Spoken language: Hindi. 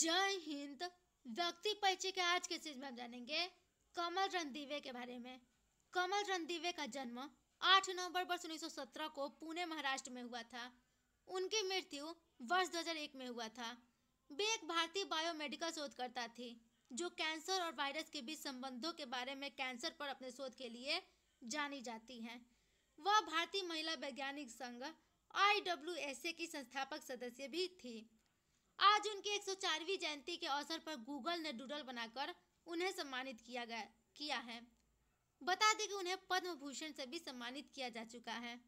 जय हिंद व्यक्ति परिचय के आज के सीरीज में हम जानेंगे कमल रणदीवे के बारे में कमल रणदीवे का जन्म 8 नवंबर वर्ष उन्नीस को पुणे महाराष्ट्र में हुआ था उनकी मृत्यु वर्ष 2001 में हुआ था वे एक भारतीय बायोमेडिकल शोधकर्ता थी जो कैंसर और वायरस के बीच संबंधों के बारे में कैंसर पर अपने शोध के लिए जानी जाती हैं वह भारतीय महिला वैज्ञानिक संघ आई की संस्थापक सदस्य भी थी आज उनकी चारवी जयंती के अवसर पर गूगल ने डूडल बनाकर उन्हें सम्मानित किया गया किया है बता दें कि उन्हें पद्म भूषण से भी सम्मानित किया जा चुका है